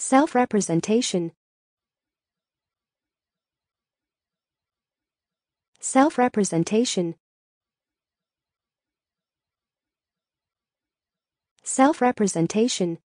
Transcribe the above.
Self-representation Self-representation Self-representation